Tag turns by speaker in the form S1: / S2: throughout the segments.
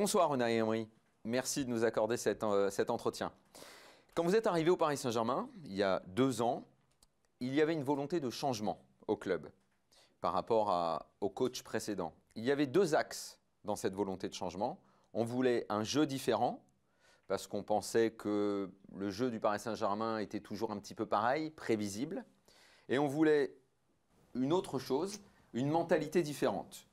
S1: Bonsoir Unai Emery, merci de nous accorder euh, cet, entretien. Quand vous êtes arrivé au Paris Saint-Germain, il y a deux ans, il y avait une volonté de changement au club par rapport à, au coach précédent. Il y avait deux axes dans cette volonté de changement. On voulait un jeu différent, parce qu'on pensait que le jeu du Paris Saint-Germain était toujours un petit peu pareil, prévisible. Et on voulait une autre chose, une mentalité différente.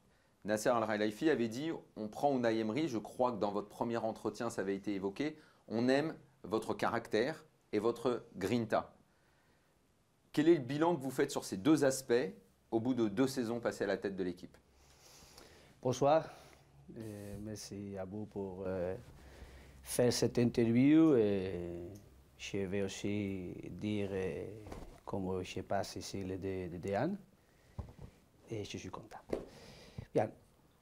S1: Nasser al railaifi avait dit on prend une Emery, je crois que dans votre premier entretien ça avait été évoqué, on aime votre caractère et votre grinta. Quel est le bilan que vous faites sur ces deux aspects au bout de deux saisons passées à la tête de l'équipe
S2: Bonsoir. Euh, merci à vous pour euh, faire cette interview. Et je vais aussi dire, euh, comme je passe ici les deux de et je suis content.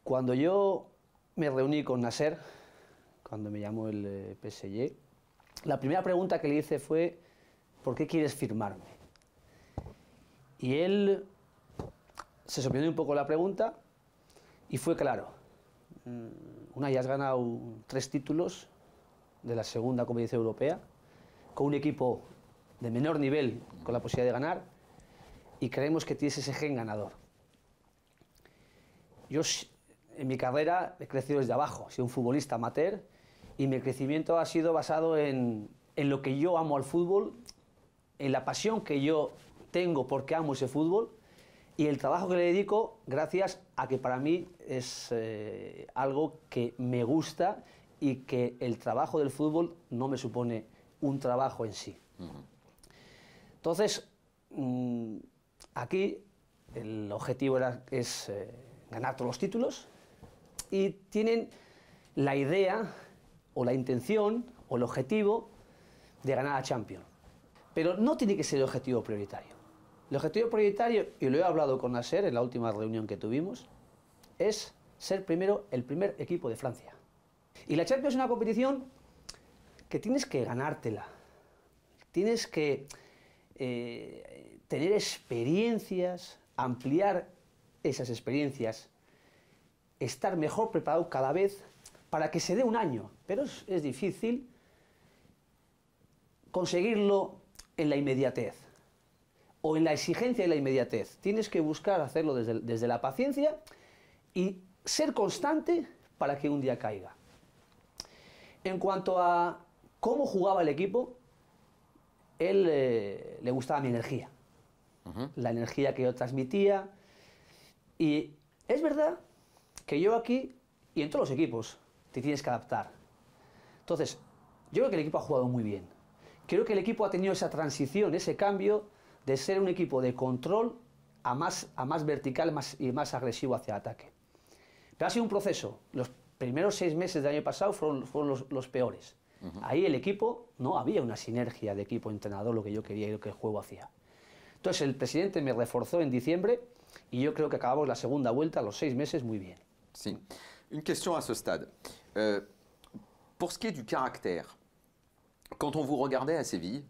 S2: cuando yo me reuní con Nasser, cuando me llamó el eh, PSG, la primera pregunta que le hice fue, ¿por qué quieres firmarme? Y él se sorprendió un poco la pregunta y fue claro. Mm, una ya has ganado tres títulos de la segunda competición europea con un equipo de menor nivel con la posibilidad de ganar y creemos que tienes ese gen ganador yo en mi carrera he crecido desde abajo, he sido un futbolista amateur y mi crecimiento ha sido basado en, en lo que yo amo al fútbol, en la pasión que yo tengo porque amo ese fútbol y el trabajo que le dedico gracias a que para mí es eh, algo que me gusta y que el trabajo del fútbol no me supone un trabajo en sí. Entonces, mm, aquí el objetivo es... Eh, ganar todos los títulos y tienen la idea o la intención o el objetivo de ganar a Champions. Pero no tiene que ser el objetivo prioritario. El objetivo prioritario, y lo he hablado con Nasser en la última reunión que tuvimos, es ser primero el primer equipo de Francia. Y la Champions es una competición que tienes que ganártela. Tienes que eh, tener experiencias, ampliar esas experiencias, estar mejor preparado cada vez para que se dé un año, pero es, difícil conseguirlo en la inmediatez o en la exigencia de la inmediatez. Tienes que buscar hacerlo desde, la paciencia y ser constante para que un día caiga. En cuanto a cómo jugaba el equipo, él eh, le gustaba mi energía. La energía que yo transmitía, y es verdad que yo aquí y en todos los equipos te tienes que adaptar. Entonces, yo creo que el equipo ha jugado muy bien. Creo que el equipo ha tenido esa transición, ese cambio de ser un equipo de control a más, a más vertical más, y más agresivo hacia ataque. Pero ha sido un proceso. Los primeros seis meses del año pasado fueron, los, peores. Ahí el equipo no había una sinergia de equipo entrenador, lo que yo quería y lo que el juego hacía. Entonces el presidente me reforzó en diciembre Et je crois que acabamos la seconde vuelta, los seis mois, très bien.
S1: Une question à ce stade. Euh, pour ce qui est du caractère, quand on vous regardait à Séville,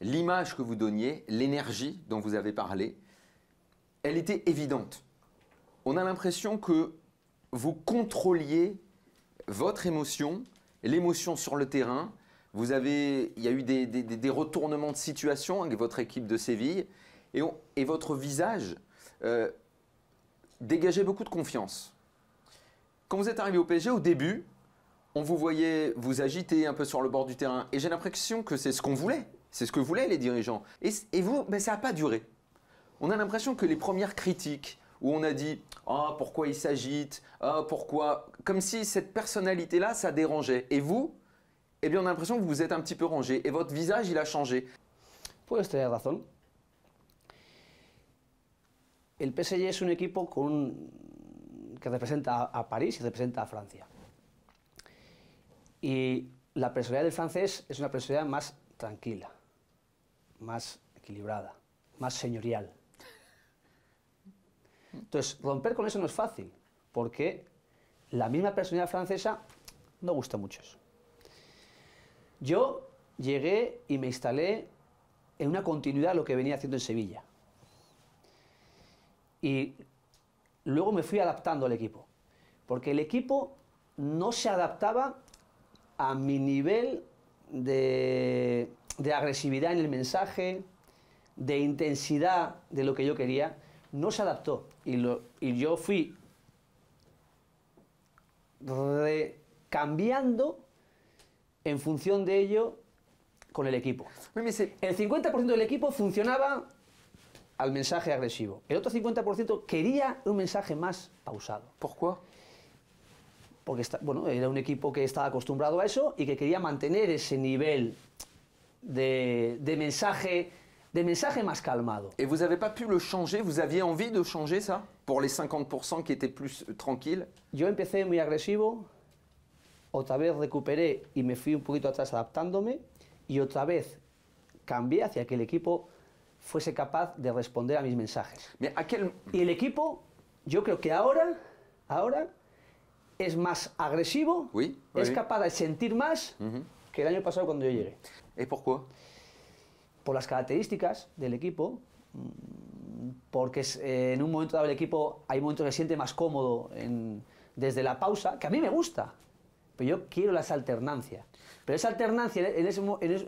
S1: l'image que vous donniez, l'énergie dont vous avez parlé, elle était évidente. On a l'impression que vous contrôliez votre émotion, l'émotion sur le terrain. Vous avez, il y a eu des, retournements de situation avec votre équipe de Séville et, et votre visage euh, dégagez beaucoup de confiance. Quand vous êtes arrivé au PSG, au début, on vous voyait vous agiter un peu sur le bord du terrain. Et j'ai l'impression que c'est ce qu'on voulait. C'est ce que voulaient les dirigeants. Et, vous, ben, ça n'a pas duré. On a l'impression que les premières critiques, où on a dit Ah, pourquoi il s'agite Ah, pourquoi Comme si cette personnalité-là, ça dérangeait. Et vous, eh bien, on a l'impression que vous vous êtes un petit peu rangé. Et votre visage, il a changé.
S2: El PSG es un equipo que representa a París y representa a Francia. Y la personalidad del francés es una personalidad más tranquila, más equilibrada, más señorial. Entonces, romper con eso no es fácil, porque la misma personalidad francesa no gusta mucho eso. Yo llegué y me instalé en una continuidad a lo que venía haciendo en Sevilla. Y luego me fui adaptando al equipo, porque el equipo no se adaptaba a mi nivel de, agresividad en el mensaje, de intensidad de lo que yo quería, no se adaptó. Y, y yo fui cambiando en función de ello con el equipo. El 50% del equipo funcionaba al mensaje agresivo. El otro 50% quería un mensaje más pausado. ¿Por qué? Porque bueno, era un equipo que estaba acostumbrado a eso y que quería mantener ese
S1: nivel de, mensaje de mensaje más calmado. ¿Y vous no pas pu le changer, vous aviez envie de changer ça pour les 50% que étaient plus euh, tranquilles
S2: Yo empecé muy agresivo, otra vez recuperé y me fui un poquito atrás adaptándome y otra vez cambié hacia que el equipo fuese capaz de responder a mis mensajes. Y el equipo, yo creo que ahora, ahora es más agresivo, es capaz de sentir más que el año pasado cuando yo llegué. ¿Y por qué? Por las características del equipo, mm, porque eh, en un momento dado el equipo hay momentos que se siente más cómodo desde la pausa, que a mí me gusta, pero yo quiero las alternancia. Pero esa alternancia, en,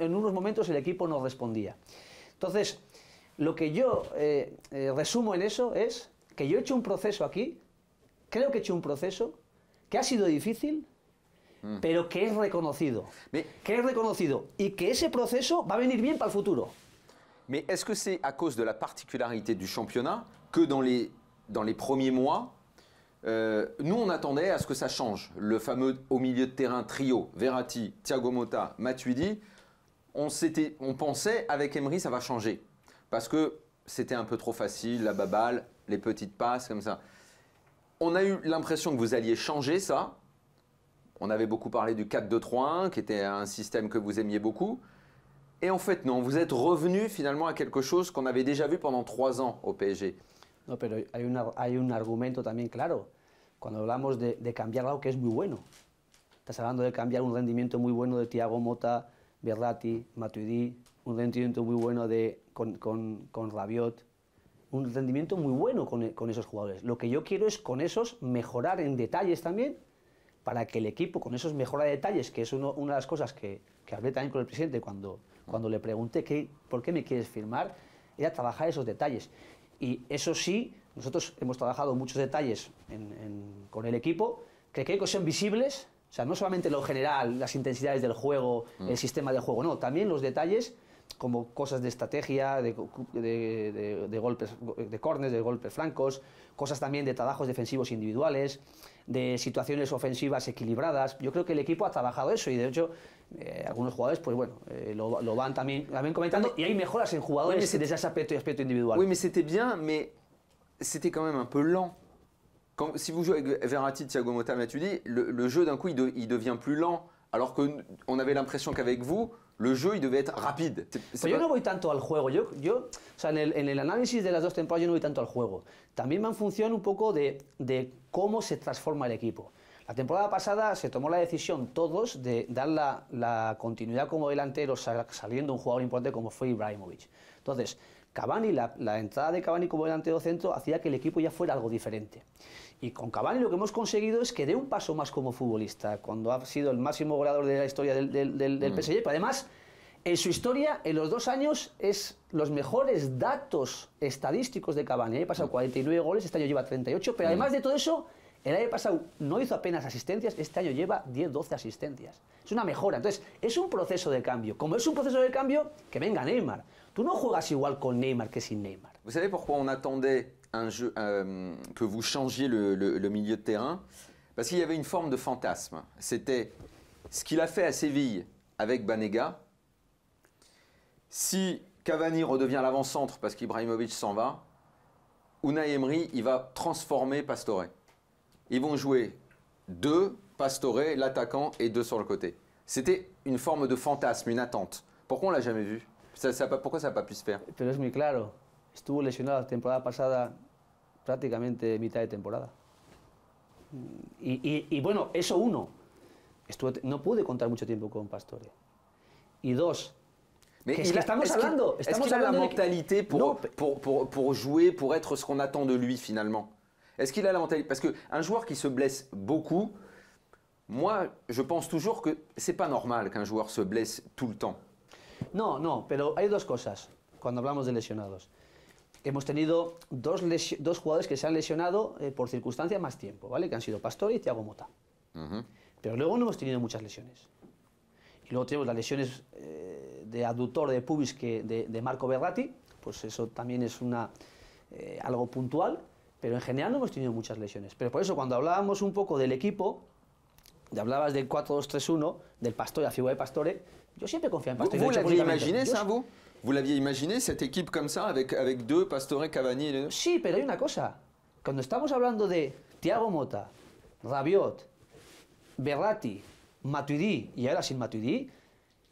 S2: en unos momentos el equipo no respondía. Entonces, Lo que yo eh, eh, resumo en eso es que yo he hecho un proceso aquí, creo que he hecho un proceso que ha sido difícil, mm. pero que es reconocido. Mais, que es reconocido y que ese proceso va a venir bien para el futuro.
S1: Mais est-ce que c'est à cause de la particularité du championnat que dans les, dans les premiers mois, euh, nous, on attendait à ce que ça change. Le fameux au milieu de terrain trio, Verratti, Thiago Motta, Matuidi, on, on pensait avec Emery, ça va changer parce que c'était un peu trop facile, la baballe, les petites passes comme ça. On a eu l'impression que vous alliez changer ça. On avait beaucoup parlé du 4-2-3-1, qui était un système que vous aimiez beaucoup. Et en fait, non, vous êtes revenu finalement à quelque chose qu'on avait déjà vu pendant trois ans au PSG.
S2: No, pero hay un, a un argumento también claro. Cuando hablamos de, de cambiar algo que es muy bueno, estás hablando de cambiar un rendement très bon de Thiago Mota, Berrati, Matuidi, un rendement très bon de con, con, Rabiot, un rendimiento muy bueno con, esos jugadores. Lo que yo quiero es con esos mejorar en detalles también, para que el equipo con esos mejora de detalles, que es una de las cosas que, que, hablé también con el presidente cuando, cuando le pregunté que por qué me quieres firmar, era trabajar esos detalles. Y eso sí, nosotros hemos trabajado muchos detalles con el equipo, que creo que son visibles, o sea, no solamente lo general, las intensidades del juego, mm. el sistema de juego, no, también los detalles como cosas de estrategia, de, de, de, de golpes de cornes, de golpes francos, cosas también de trabajos defensivos individuales, de situaciones ofensivas equilibradas. Yo creo que el equipo ha trabajado eso y de hecho eh, algunos jugadores, pues bueno, eh, lo, lo, van también, también comentando y hay mejoras en jugadores oui, desde ese aspecto y aspecto individual. Oui, mais
S1: c'était bien, mais c'était quand même un peu lent. Quand, si vous jouez avec Verratti, Thiago Motta, Matuidi, le, le jeu d'un coup il, il devient plus lent, alors qu'on avait l'impression qu'avec vous El juego, rapide. yo no
S2: voy tanto al juego. Yo, yo, o sea, en el, análisis de las dos temporadas yo no voy tanto al juego. También me en función un poco de, cómo se transforma el equipo. La temporada pasada se tomó la decisión todos de dar la, continuidad como delantero saliendo un jugador importante como fue Ibrahimovic. Entonces, Cavani, la, la entrada de Cavani como delantero centro hacía que el equipo ya fuera algo diferente. Y con Cavani lo que hemos conseguido es que dé un paso más como futbolista, cuando ha sido el máximo goleador de la historia del, del, del, mm. PSG. Pero además, en su historia, en los dos años, es los mejores datos estadísticos de Cavani. Ha pasado 49 mm. goles, este año lleva 38, pero mm. además de todo eso, el año pasado no hizo apenas asistencias, este año lleva 10, 12 asistencias. Es una mejora. Entonces, es un proceso de cambio. Como es un proceso de cambio, que venga Neymar. Tú no juegas igual con
S1: Neymar que sin Neymar. ¿Sabes pues por qué on attendait un jeu, euh, que vous changiez le, milieu de terrain, parce qu'il y avait une forme de fantasme. C'était ce qu'il a fait à Séville avec Banega. Si Cavani redevient l'avant-centre parce qu'Ibrahimovic s'en va, Unai Emery, il va transformer Pastore. Ils vont jouer deux, Pastore, l'attaquant et deux sur le côté. C'était une forme de fantasme, une attente. Pourquoi on l'a jamais vu Pourquoi ça n'a pas pu se faire
S2: estuvo lesionado la temporada pasada prácticamente mitad de temporada. Y, y, y bueno, eso uno. estuve, no pude contar mucho tiempo con Pastore.
S1: Y dos, mais il estamos hablando, est ce qu'il a la mentalité pour, pour, pour, pour, jouer, pour être ce qu'on attend de lui finalement Est-ce qu'il a la mentalité Parce qu'un joueur qui se blesse beaucoup, moi je pense toujours que c'est pas normal qu'un joueur se blesse tout le temps.
S2: Non, non, mais il y a deux choses quand on parle de lesionados. hemos tenido dos, dos jugadores que se han lesionado eh, por circunstancia más tiempo, ¿vale? Que han sido Pastore y Thiago Mota. Pero luego no hemos tenido muchas lesiones. Y luego tenemos las lesiones eh, de aductor de pubis que de, Marco Berratti, pues eso también es una, eh, algo puntual, pero en general no hemos tenido muchas lesiones. Pero por eso cuando hablábamos un poco del equipo, hablabas del 4-2-3-1, del Pastore, la figura de Pastore, yo siempre confía en Pastore. ¿Vos, la vos
S1: ¿Vos la imaginé, imaginado, este equipo como avec, con dos, Pastore, Cavani Sí, pero hay una cosa. Cuando estamos hablando de Thiago Mota,
S2: Rabiot, berrati Matuidi y ahora sin Matuidi,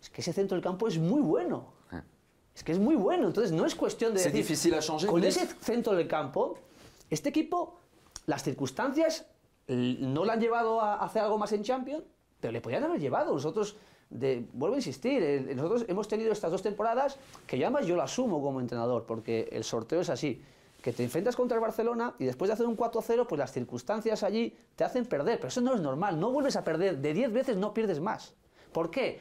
S2: es que ese centro del campo es muy bueno. Ah. Es que es muy bueno. Entonces no es cuestión de. Es difícil a changer. Con ese centro del campo, este equipo, las circunstancias no lo han llevado a hacer algo más en Champions, pero le podían haber llevado. Nosotros vuelvo a insistir, eh, nosotros hemos tenido estas dos temporadas que ya más yo lo asumo como entrenador, porque el sorteo es así, que te enfrentas contra el Barcelona y después de hacer un 4-0, pues las circunstancias allí te hacen perder, pero eso no es normal, no vuelves a perder, de 10 veces no pierdes más. ¿Por qué?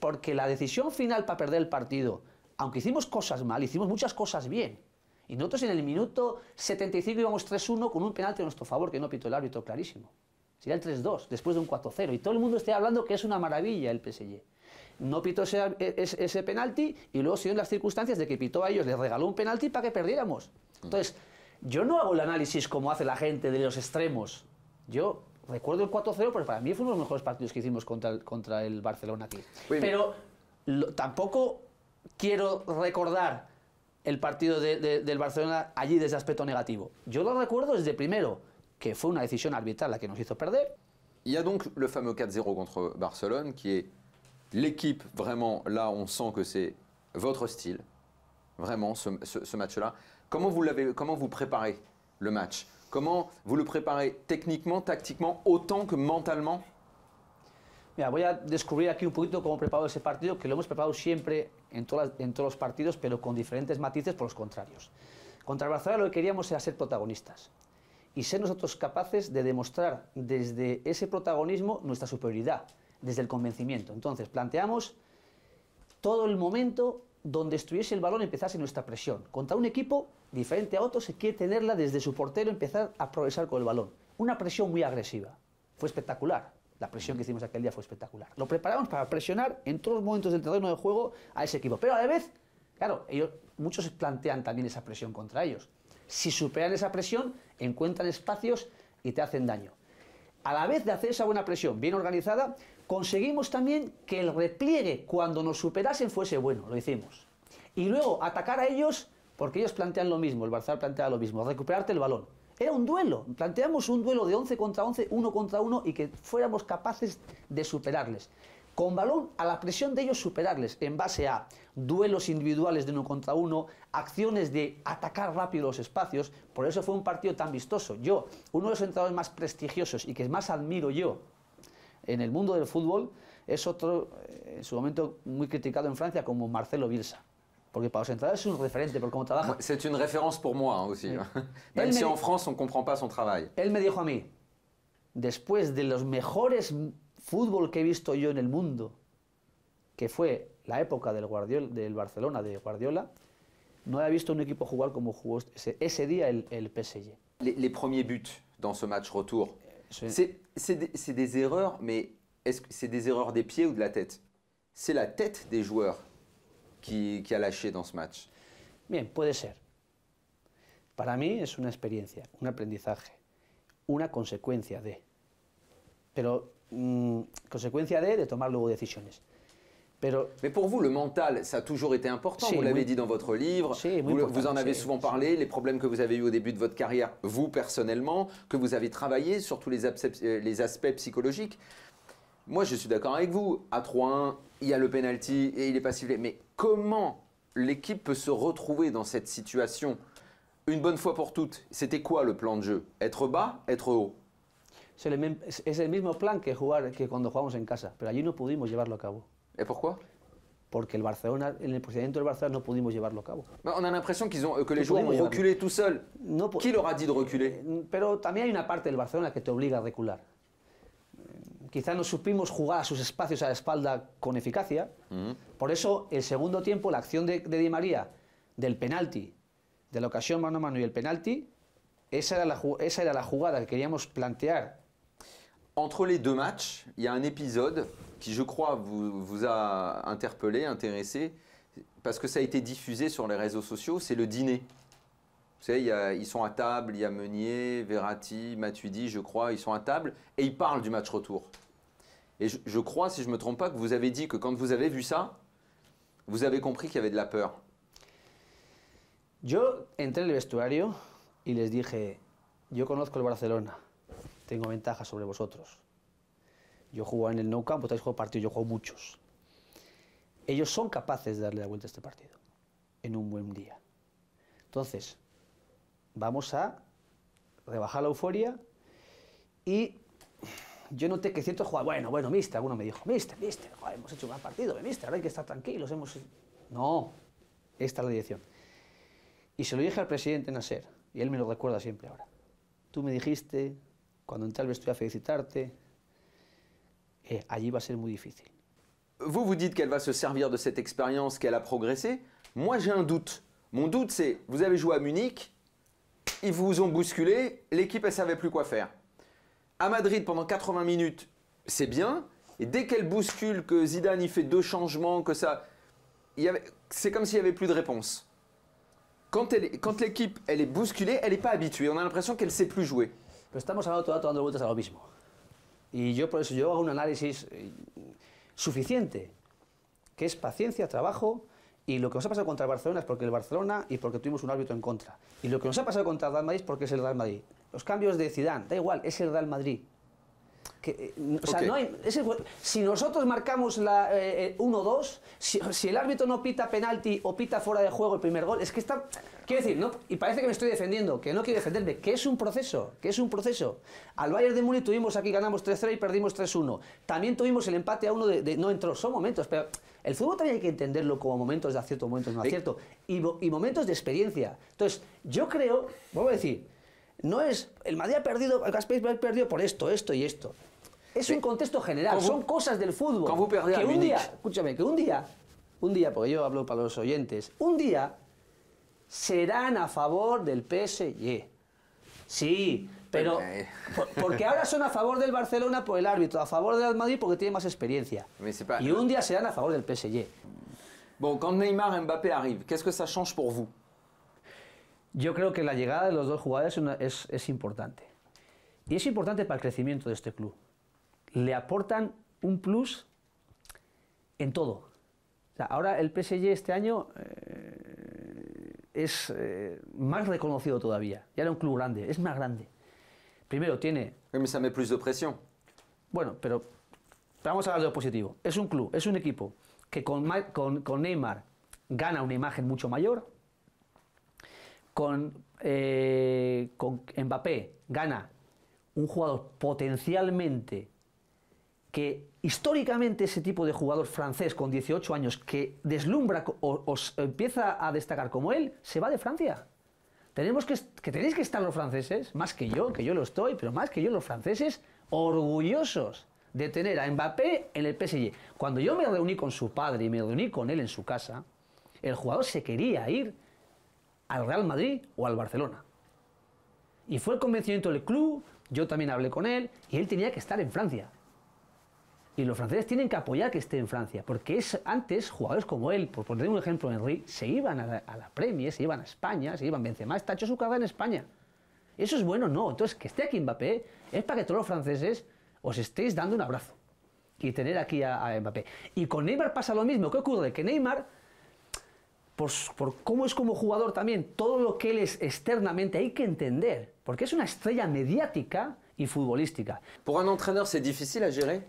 S2: Porque la decisión final para perder el partido, aunque hicimos cosas mal, hicimos muchas cosas bien. Y nosotros en el minuto 75 íbamos 3-1 con un penalti a nuestro favor que no pito el árbitro clarísimo. Sería el 3-2, después de un 4-0. Y todo el mundo esté hablando que es una maravilla el PSG. No pitó ese, ese, penalti y luego se en las circunstancias de que pitó a ellos, les regaló un penalti para que perdiéramos. Mm. Entonces, yo no hago el análisis como hace la gente de los extremos. Yo recuerdo el 4-0, pero para mí fue uno de los mejores partidos que hicimos contra el, Barcelona aquí. pero tampoco quiero recordar el partido del Barcelona allí desde aspecto negativo. Yo lo recuerdo desde primero que fue una decisión arbitral la que nos hizo
S1: perder. Il y a donc le fameux 4-0 contre Barcelone qui est l'équipe, vraiment, là, on sent que c'est votre style, vraiment, ce, match-là. Comment vous, comment vous préparez le match Comment vous le préparez techniquement, tactiquement, autant que mentalement
S2: Mira, voy a descubrir aquí un poquito cómo preparo ese partido, que lo hemos preparado siempre en, todas, en todos los partidos, pero con diferentes matices por los contrarios. Contra Barcelona lo que queríamos era ser protagonistas. y ser nosotros capaces de demostrar desde ese protagonismo nuestra superioridad, desde el convencimiento. Entonces, planteamos todo el momento donde estuviese el balón empezase nuestra presión. Contra un equipo diferente a otro se quiere tenerla desde su portero, empezar a progresar con el balón. Una presión muy agresiva. Fue espectacular. La presión que hicimos aquel día fue espectacular. Lo preparamos para presionar en todos los momentos del terreno de juego a ese equipo. Pero a la vez, claro, ellos, muchos plantean también esa presión contra ellos. Si superan esa presión, encuentran espacios y te hacen daño. A la vez de hacer esa buena presión bien organizada, conseguimos también que el repliegue cuando nos superasen fuese bueno, lo hicimos. Y luego atacar a ellos, porque ellos plantean lo mismo, el Barça plantea lo mismo, recuperarte el balón. Era un duelo, planteamos un duelo de 11 contra 11, uno contra uno, y que fuéramos capaces de superarles. Con balón, a la presión de ellos superarles en base a duelos individuales de uno contra uno, acciones de atacar rápido los espacios. Por eso fue un partido tan vistoso. Yo, uno de los entrenadores más prestigiosos y que más admiro yo en el mundo del fútbol, es otro, eh, en su momento muy criticado en Francia, como Marcelo Bielsa. Porque para los entrenadores es un referente por cómo trabaja. C'est une référence
S1: pour moi aussi.
S2: si en Francia no comprend su trabajo. Él me dijo a mí, después de los mejores fútbol que he visto yo en el mundo, que fue la época del, Guardiol, del Barcelona, de Guardiola, no había visto un equipo jugar como jugó ese, día el, PSG.
S1: Les, primeros premiers buts en ce match retour, c'est des, erreurs, mais est que c'est des erreurs des pieds ou de la tête C'est la tête des joueurs qui, que a lâché dans ce match.
S2: Bien, puede ser. Para mí es una experiencia, un aprendizaje, una consecuencia de. Pero Conséquence conséquence de, de tomar luego
S1: Mais pour vous, le mental, ça a toujours été important. vous l'avez dit dans votre livre, vous, en avez souvent parlé, les problèmes que vous avez eus au début de votre carrière, vous personnellement, que vous avez travaillé sur tous les, euh, les aspects psychologiques. Moi, je suis d'accord avec vous. À 3-1, il y a le penalty et il est pas ciblé. Mais comment l'équipe peut se retrouver dans cette situation une bonne fois pour toutes C'était quoi le plan de jeu Être bas, être haut
S2: es el mismo plan que, jugar, que cuando jugamos en casa, pero allí no pudimos llevarlo a cabo. ¿Y qué? porque el Barcelona, en el procedimiento del Barcelona no pudimos llevarlo a cabo.
S1: On a l'impression que les jugadores reculé
S2: todo seuls. ¿Quién les ha dicho Pero también hay una parte del Barcelona que te obliga a recular. Eh, Quizás no supimos jugar a sus espacios a la espalda con eficacia. Mm-hmm. Por eso, el segundo tiempo, la acción de, de Di María, del penalti, de la ocasión mano a mano y el penalti, esa era la, esa era la jugada que queríamos plantear
S1: Entre les deux matchs, il y a un épisode qui, je crois, vous, vous a interpellé, intéressé, parce que ça a été diffusé sur les réseaux sociaux, c'est le dîner. Vous savez, ils sont à table, il y a Meunier, Verratti, Matuidi, je crois, ils sont à table, et ils parlent du match retour. Et je, crois, si je ne me trompe pas, que vous avez dit que quand vous avez vu ça, vous avez compris qu'il y avait de la peur.
S2: Yo entré dans vestuario et les dije, yo conozco le Barcelona. tengo ventaja sobre vosotros. Yo juego en el no campo, estáis jugando partido, yo juego muchos. Ellos son capaces de darle la vuelta a este partido en un buen día. Entonces, vamos a rebajar la euforia y yo noté que ciertos jugadores, bueno, bueno, mister, alguno me dijo, mister, mister, hemos hecho un gran partido, eh, mister, ahora hay que estar tranquilos, hemos... No, esta es la dirección. Y se lo dije al presidente Nasser, y él me lo recuerda siempre ahora. Tú me dijiste Quand entré al vestuario a felicitarte, Et eh, allí va être ser muy difícil.
S1: Vous vous dites qu'elle va se servir de cette expérience, qu'elle a progressé. Moi, j'ai un doute. Mon doute, c'est, vous avez joué à Munich, ils vous ont bousculé, l'équipe, elle savait plus quoi faire. À Madrid, pendant 80 minutes, c'est bien. Et dès qu'elle bouscule, que Zidane y fait deux changements, que ça... C'est comme s'il n'y avait plus de réponse. Quand l'équipe, elle, elle est bousculée, elle n'est pas habituée. On a l'impression qu'elle ne sait plus jouer. Pero estamos hablando todo el dando vueltas a lo mismo.
S2: Y yo por eso yo hago un análisis eh, suficiente, que es paciencia, trabajo, y lo que nos ha pasado contra el Barcelona es porque el Barcelona y porque tuvimos un árbitro en contra. Y lo que nos ha pasado contra el Real Madrid es porque es el Real Madrid. Los cambios de Zidane, da igual, es el Real Madrid. si nosotros marcamos la 1-2, eh, eh, si, el árbitro no pita penalti o pita fuera de juego el primer gol, es que está... Quiero decir, y parece que me estoy defendiendo, que no quiero defenderme, que es un proceso, que es un proceso. Al Bayern de Múnich tuvimos aquí, ganamos 3 0 y perdimos 3-1. También tuvimos el empate a uno de, no entró, son momentos, pero el fútbol también hay que entenderlo como momentos de acierto, momentos de no acierto, y, momentos de experiencia. Entonces, yo creo, vuelvo a decir, no es, el Madrid ha perdido, el Madrid ha perdido por esto, esto y esto. Es un contexto general, son cosas del fútbol. Que un día, escúchame, que un día, un día, porque yo hablo para los oyentes, un día serán a favor del PSG. Sí, pero porque ahora son a favor del Barcelona por el árbitro, a favor del Madrid porque tiene más experiencia. Y un día serán a favor del PSG.
S1: Bueno, cuando Neymar y Mbappé ¿qué es lo que eso change por vos?
S2: Yo creo que la llegada de los dos jugadores es, importante. Y es importante para el crecimiento de este club. Le aportan un plus en todo. ahora el PSG este año eh, es eh, más reconocido todavía. Ya era un club grande, es más grande. Primero tiene. Bueno, pero vamos a hablar de lo positivo. Es un club, es un equipo que con, Neymar gana una imagen mucho mayor. Con, eh, con Mbappé gana un jugador potencialmente que históricamente ese tipo de jugador francés con 18 años que deslumbra o empieza a destacar como él, se va de Francia. Tenemos que, que tenéis que estar los franceses, más que yo, que yo lo estoy, pero más que yo los franceses, orgullosos de tener a Mbappé en el PSG. Cuando yo me reuní con su padre y me reuní con él en su casa, el jugador se quería ir al Real Madrid o al Barcelona. Y fue el convencimiento del club, yo también hablé con él, y él tenía que estar en Francia. Y los franceses tienen que apoyar que esté en Francia, porque es, antes jugadores como él, por poner un ejemplo, Henry, se iban a la, Premier, se iban a España, se iban Benzema, está hecho su carrera en España. ¿Eso es bueno? No. Entonces, que esté aquí Mbappé es para que todos los franceses os estéis dando un abrazo y tener aquí a, Mbappé. Y con Neymar pasa lo mismo. ¿Qué ocurre? Que Neymar, por, cómo es como jugador también, todo lo que él es externamente hay que entender, porque es una estrella mediática y futbolística. ¿Por un entrenador es difícil a gérer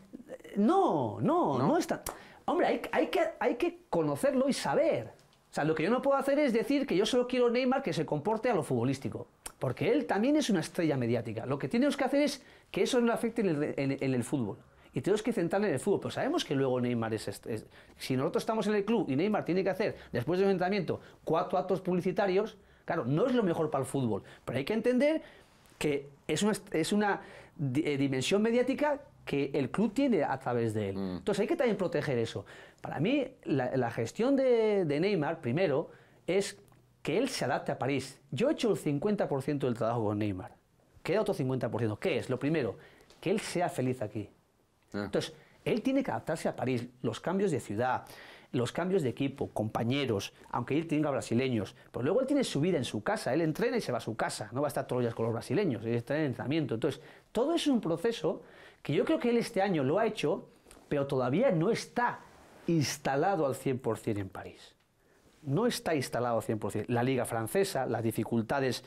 S2: no, no, no, está. Hombre, hay, que, conocerlo y saber. O sea, lo que yo no puedo hacer es decir que yo solo quiero Neymar que se comporte a lo futbolístico, porque él también es una estrella mediática. Lo que tenemos que hacer es que eso no afecte en el, fútbol. Y tenemos que centrar en el fútbol, pero sabemos que luego Neymar este, es, Si nosotros estamos en el club y Neymar tiene que hacer, después del enfrentamiento, cuatro actos publicitarios, claro, no es lo mejor para el fútbol. Pero hay que entender que es una eh, dimensión mediática que el club tiene a través de él. Mm. Entonces hay que también proteger eso. Para mí, la, gestión de, Neymar, primero, es que él se adapte a París. Yo he hecho el 50% del trabajo con Neymar. Queda otro 50%. ¿Qué es? Lo primero, que él sea feliz aquí. Ah. Entonces, él tiene que adaptarse a París, los cambios de ciudad, los cambios de equipo, compañeros, aunque él tenga brasileños. Pero luego él tiene su vida en su casa, él entrena y se va a su casa, no va a estar todos los días con los brasileños, él está en entrenamiento. Entonces, todo es un proceso que yo creo que él este año lo ha hecho, pero todavía no está instalado al 100% en París. No está instalado al 100%. La liga francesa, las dificultades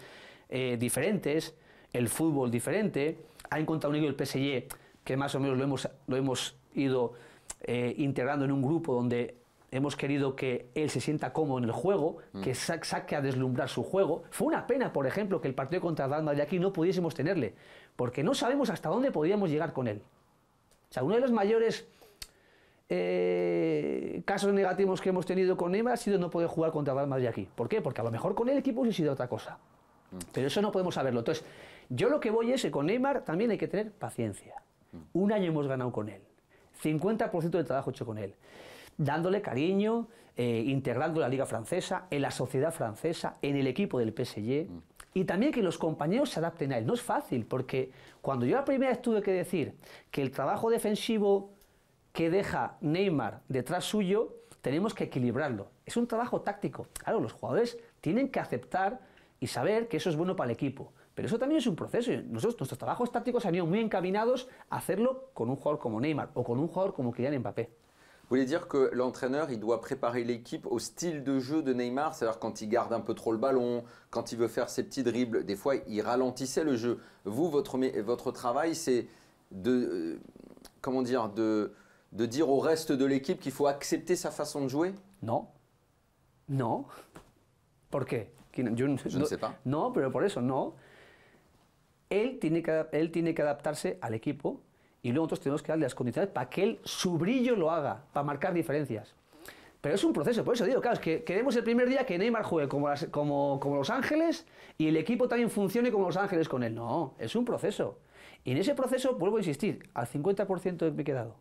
S2: eh, diferentes, el fútbol diferente, ha encontrado un el PSG que más o menos lo hemos, lo hemos ido eh, integrando en un grupo donde hemos querido que él se sienta cómodo en el juego, mm. que saque a deslumbrar su juego. Fue una pena, por ejemplo, que el partido contra Real Madrid aquí no pudiésemos tenerle porque no sabemos hasta dónde podríamos llegar con él. O sea, uno de los mayores eh, casos negativos que hemos tenido con Neymar ha sido no poder jugar contra Real Madrid aquí. ¿Por qué? Porque a lo mejor con el equipo hubiese sido otra cosa. Pero eso no podemos saberlo. Entonces, yo lo que voy es que con Neymar también hay que tener paciencia. Un año hemos ganado con él. 50% del trabajo hecho con él. Dándole cariño, eh, integrando la liga francesa, en la sociedad francesa, en el equipo del PSG y también que los compañeros se adapten a él. No es fácil, porque cuando yo la primera vez tuve que decir que el trabajo defensivo que deja Neymar detrás suyo, tenemos que equilibrarlo. Es un trabajo táctico. Claro, los jugadores tienen que aceptar y saber que eso es bueno para el equipo. Pero eso también es un proceso. Nosotros, nuestros trabajos tácticos han ido muy encaminados a hacerlo con un jugador como Neymar o con un jugador como Kylian Mbappé.
S1: voulez dire que l'entraîneur, il doit préparer l'équipe au style de jeu de Neymar, c'est-à-dire quand il garde un peu trop le ballon, quand il veut faire ses petits dribbles, des fois, il ralentissait le jeu. Vous, votre, votre travail, c'est de, euh, comment dire, de, de dire au reste de l'équipe qu'il faut accepter sa façon de jouer
S2: Non. Non. Pourquoi Je, ne sais pas. Non, pero por eso no. Él tiene que, él tiene que adaptarse al equipo Y luego nosotros tenemos que darle las condiciones para que él, su brillo lo haga, para marcar diferencias. Pero es un proceso, por eso digo, claro, es que queremos el primer día que Neymar juegue como, Los Ángeles y el equipo también funcione como Los Ángeles con él. No, es un proceso. Y en ese proceso, vuelvo a insistir, al 50% me he quedado.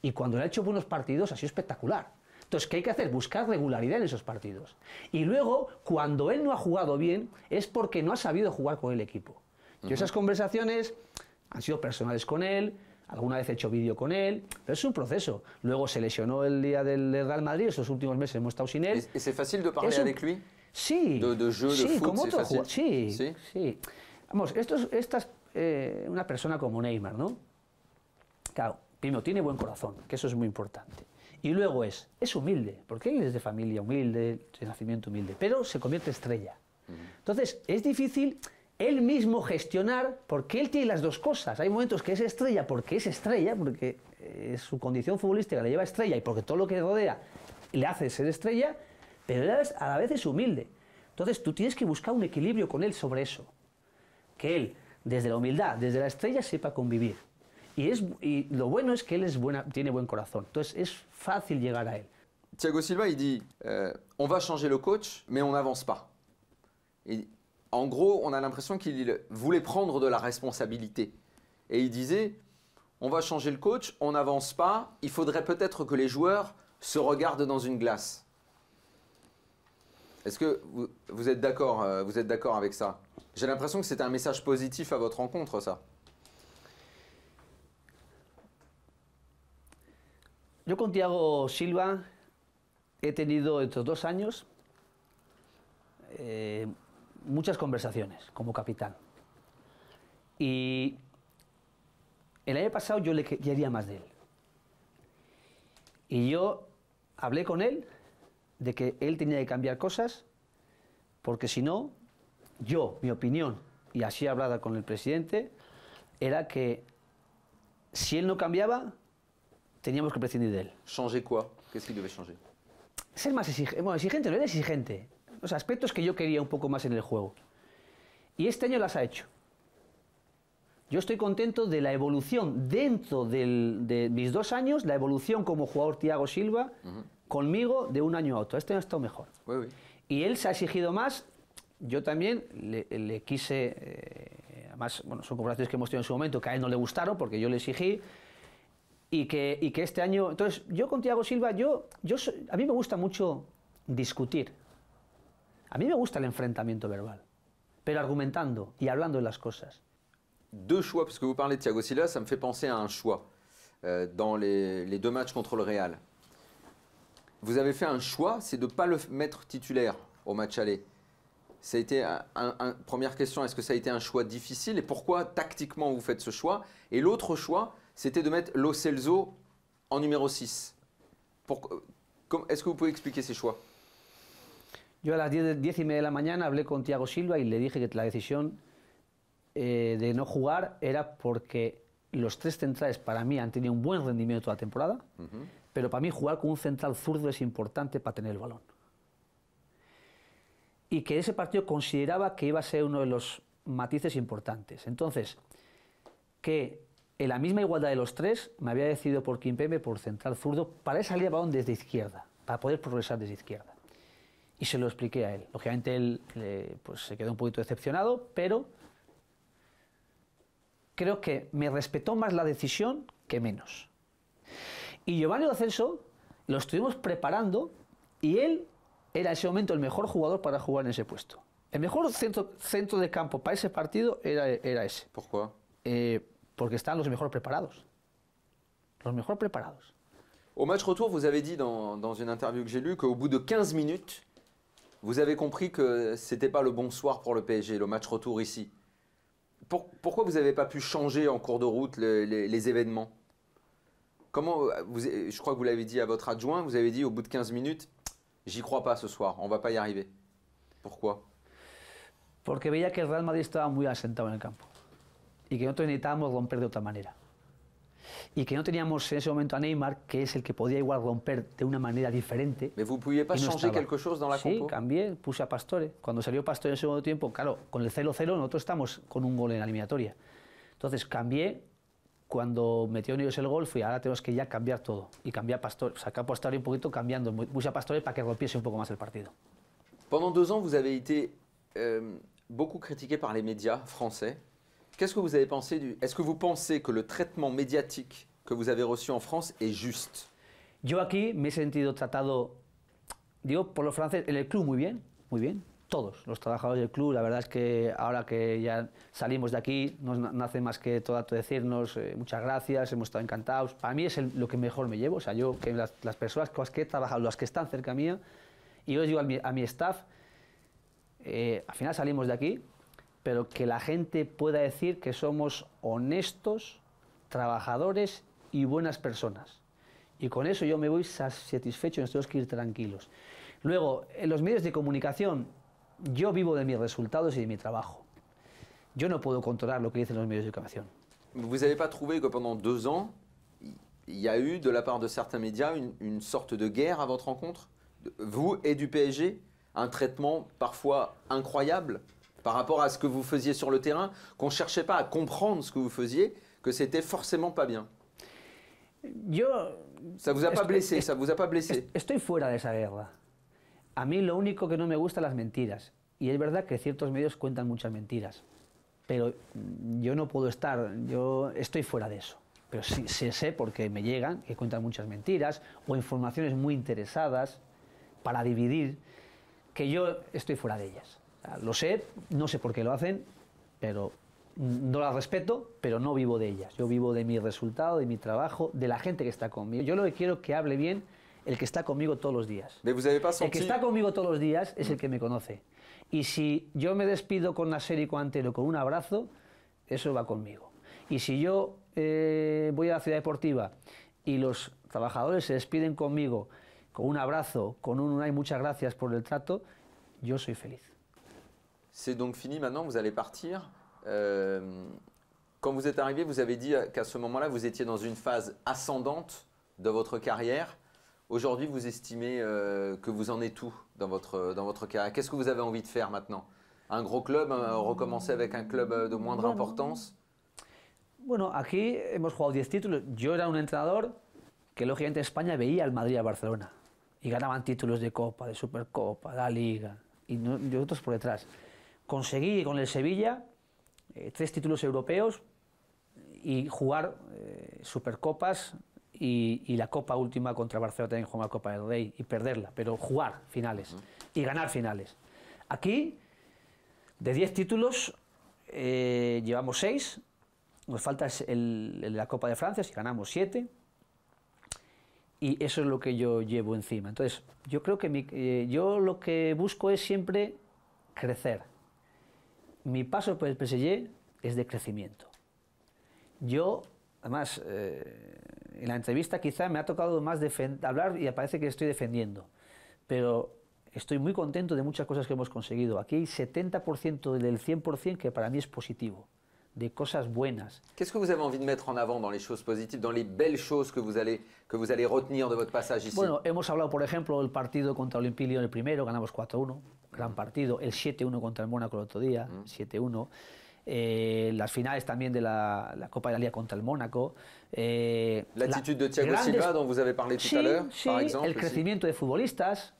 S2: Y cuando le ha hecho buenos partidos ha sido espectacular. Entonces, ¿qué hay que hacer? Buscar regularidad en esos partidos. Y luego, cuando él no ha jugado bien, es porque no ha sabido jugar con el equipo. Y esas conversaciones han sido personales con él, alguna vez he hecho vídeo con él, pero es un proceso. Luego se lesionó el día del Real Madrid, esos últimos meses hemos estado sin él.
S1: ¿Es fácil de hablar con él? Sí. De, de sí, como otro jugador. Sí,
S2: sí, Vamos, esto es, esta es eh, una persona como Neymar, ¿no? Claro, primero tiene buen corazón, que eso es muy importante. Y luego es, es humilde, porque él es de familia humilde, de nacimiento humilde, pero se convierte estrella. Entonces, es difícil él mismo gestionar, porque él tiene las dos cosas. Hay momentos que es estrella porque es estrella, porque eh, su condición futbolística le lleva estrella y porque todo lo que le rodea le hace ser estrella, pero a la vez es humilde. Entonces tú tienes que buscar un equilibrio con él sobre eso. Que él, desde la humildad, desde la estrella, sepa convivir. Y, es, lo bueno es que él es buena, tiene buen corazón. Entonces es fácil llegar a él.
S1: Thiago Silva, il dit, euh, on va changer le coach, mais on avance pas. en gros, on a l'impression qu'il voulait prendre de la responsabilité. Et il disait, on va changer le coach, on n'avance pas, il faudrait peut-être que les joueurs se regardent dans une glace. Est-ce que euh, vous, êtes d'accord avec ça J'ai l'impression que c'était un message positif à votre rencontre, ça.
S2: Yo con Thiago Silva he tenido estos dos años eh, muchas conversaciones como capitán. Y el año pasado yo le quería más de él. Y yo hablé con él de que él tenía que cambiar cosas, porque si no, yo, mi opinión, y así hablada con el presidente, era que si él no cambiaba, teníamos que prescindir de él. ¿Changer quoi Qu'est-ce qu'il Ser más exigente. Bueno, exigente, no era exigente los aspectos que yo quería un poco más en el juego. Y este año las ha hecho. Yo estoy contento de la evolución dentro de mis dos años, la evolución como jugador Tiago Silva, conmigo de un año a otro. Este año ha estado mejor. Y él se ha exigido más. Yo también le, quise, eh, además, bueno, son comparaciones que hemos tenido en su momento, que a él no le gustaron porque yo le exigí. Y que, y que este año. Entonces, yo con Tiago Silva, yo, yo, a mí me gusta mucho discutir. A mí me gusta el enfrentamiento verbal, pero argumentando y hablando de las cosas.
S1: Deux choix, parce que vous parlez de Thiago Silva, ça me fait penser à un choix euh, dans les, deux matchs contre le Real. Vous avez fait un choix, c'est de ne pas le mettre titulaire au match aller. Ça a été première question, est-ce que ça a été un choix difficile et pourquoi tactiquement vous faites ce choix Et l'autre choix, c'était de mettre Lo en numéro 6. Euh, est-ce que vous pouvez expliquer ces choix
S2: Yo a las 10, y media de la mañana hablé con Tiago Silva y le dije que la decisión eh, de no jugar era porque los tres centrales para mí han tenido un buen rendimiento toda la temporada, pero para mí jugar con un central zurdo es importante para tener el balón. Y que ese partido consideraba que iba a ser uno de los matices importantes. Entonces, que en la misma igualdad de los tres, me había decidido por Kimpembe por central zurdo para salir el balón desde izquierda, para poder progresar desde izquierda y se lo expliqué a él. Lógicamente él eh, pues, se quedó un poquito decepcionado, pero creo que me respetó más la decisión que menos. Y Giovanni Lo lo estuvimos preparando y él era en ese momento el mejor jugador para jugar en ese puesto. El mejor centro, centro de campo para ese partido era, era ese. ¿Por qué? Eh, porque están los mejor preparados. Los mejor preparados.
S1: Au match retour, vous avez dit dans, dans une interview que j'ai lue qu'au bout de 15 minutes, Vous avez compris que c'était pas le bon soir pour le PSG, le match retour ici. pourquoi vous n'avez pas pu changer en cours de route les, événements Comment vous, Je crois que vous l'avez dit à votre adjoint, vous avez dit au bout de 15 minutes, j'y crois pas ce soir, on va pas y arriver. Pourquoi
S2: je voyais que el Real Madrid estaba muy asentado en el campo Et que nosotros necesitábamos romper de otra manera. y que no teníamos en ese momento a Neymar, que es el que podía igual romper de una manera diferente.
S1: ¿Pero no changer quelque chose dans la sí,
S2: cambié, puse a Pastore. Cuando salió Pastore en el segundo tiempo, claro, con el 0-0 nosotros estamos con un gol en la eliminatoria. Entonces cambié, cuando metió en ellos el gol, fui, ahora tenemos que ya cambiar todo. Y cambié a Pastore, sacar a Pastore un poquito cambiando, puse a Pastore para que rompiese un poco más el partido.
S1: Pendant dos años, vous avez été euh, beaucoup critiqué par les médias français Qu'est-ce que vous avez pensé du. que vous pensez que le traitement médiatique que vous avez reçu en France es justo?
S2: Yo aquí me he sentido tratado, digo, por los franceses, en el club muy bien, muy bien. Todos los trabajadores del club, la verdad es que ahora que ya salimos de aquí, no hace más que todo decirnos eh, muchas gracias, hemos estado encantados. Para mí es lo que mejor me llevo, o sea, yo, que las, personas con las que he trabajado, las que están cerca mía, y yo les digo a mi, staff, eh, al final salimos de aquí, pero que la gente pueda decir que somos honestos, trabajadores y buenas personas. Y con eso yo me voy satisfecho y nos tenemos que ir tranquilos. Luego, en los medios de comunicación, yo vivo de mis resultados y de mi trabajo. Yo no puedo controlar lo que dicen los medios de comunicación.
S1: Vous avez pas trouvé que pendant dos ans, il y a eu de la part de certains médias une, une sorte de guerre à votre rencontre, vous et du PSG, un traitement parfois incroyable par rapport a ce que vous faisiez sur le terrain, qu'on ne cherchait pas à comprendre ce que vous faisiez, que c'était forcément pas bien.
S2: Yo, ça vous a estoy, pas blessé, Estoy fuera de esa guerra. A mí lo único que no me gusta las mentiras. Y es verdad que ciertos medios cuentan muchas mentiras. Pero yo no puedo estar, yo estoy fuera de eso. Pero sí sé porque me llegan que cuentan muchas mentiras o informaciones muy interesadas para dividir, que yo estoy fuera de ellas. Lo sé, no sé por qué lo hacen, pero no las respeto, pero no vivo de ellas. Yo vivo de mi resultado, de mi trabajo, de la gente que está conmigo. Yo lo que quiero es que hable bien el que está conmigo todos los días. El que está conmigo todos los días es el mm. que me conoce. Y si yo me despido con la serie cuantero con un abrazo, eso va conmigo. Y si yo eh, voy a la ciudad deportiva y los trabajadores se despiden conmigo con un abrazo, con un hay muchas gracias por el trato, yo soy feliz.
S1: C'est donc fini maintenant, vous allez partir. Euh, quand vous êtes arrivé, vous avez dit qu'à ce moment-là, vous étiez dans une phase ascendante de votre carrière. Aujourd'hui, vous estimez euh, que vous en êtes tout dans votre, dans votre carrière Qu'est-ce que vous avez envie de faire maintenant Un gros club, euh, recommencer avec un club de moindre importance
S2: Bueno, aquí hemos jugado 10 títulos. Yo era un entrenador que, lógicamente, España veía le Madrid y Barcelona. Y ganaban títulos de Copa, de Supercopa, de la Liga. Y no, nosotros por detrás. conseguí con el Sevilla eh, tres títulos europeos y jugar eh, Supercopas y, la Copa última contra Barcelona también jugar la Copa del Rey y perderla, pero jugar finales y ganar finales. Aquí, de 10 títulos, eh, llevamos seis, nos falta la Copa de Francia, si ganamos siete, y eso es lo que yo llevo encima. Entonces, yo creo que yo lo que busco es siempre crecer mi paso por el PSG es de crecimiento. Yo, además, eh, en la entrevista quizá me ha tocado más hablar y parece que estoy defendiendo, pero estoy muy contento de muchas cosas que hemos conseguido. Aquí hay 70% del 100% que para mí es positivo. de cosas buenas.
S1: es lo que vous avez envie de mettre en avant dans las choses positivas, dans les belles choses que vous allez, que vous allez retenir de votre passage ici Bueno,
S2: hemos hablado, por ejemplo, del partido contra en el primero, ganamos 4-1 gran partido, el 7-1 contra el Mónaco el otro día, 7-1. Mm. Eh, las finales también de la, la Copa liga contra el Mónaco. Eh, actitud de Thiago Silva, dont vous avez à l'heure, El crecimiento de futbolistas,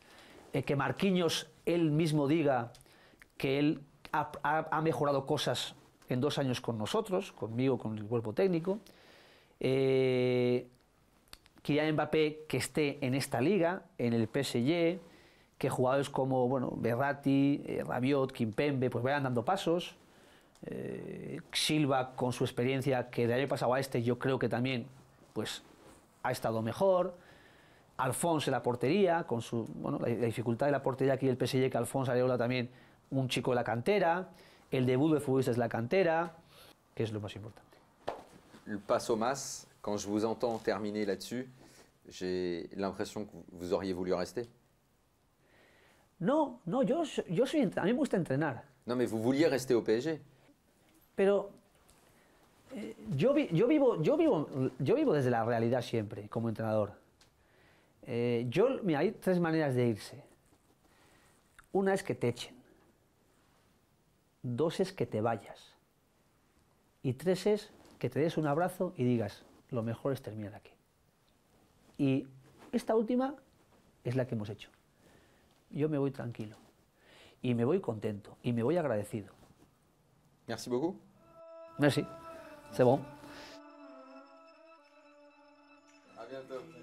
S2: eh, que Marquinhos él mismo diga que él ha, mejorado cosas en dos años con nosotros, conmigo, con el cuerpo técnico. Eh, Kylian Mbappé que esté en esta liga, en el PSG, que jugadores como bueno, Berratti, eh, Rabiot, Kimpembe, pues vayan dando pasos. Eh, Silva, con su experiencia que de año pasado a este, yo creo que también pues, ha estado mejor. Alfonso en la portería, con su, bueno, la, dificultad de la portería aquí del PSG, que Alfonso Areola también, un chico de la cantera. El debut de futbolista es la cantera, que es lo más importante.
S1: El paso más, cuando je vous entends terminer là-dessus, j'ai impresión que vous auriez voulu rester.
S2: No, no, yo, yo soy, a mí me gusta entrenar.
S1: No, me vous vouliez
S2: Pero eh, yo, vivo, yo, vivo, yo vivo desde la realidad siempre, como entrenador. Eh, yo, hay tres maneras de irse. Una es que te echen. Dos es que te vayas. Y tres es que te des un abrazo y digas, lo mejor es terminar aquí. Y esta última es la que hemos hecho yo me voy tranquilo. Y me voy contento. Y me voy agradecido. Merci beaucoup. Merci. C'est bon.
S1: A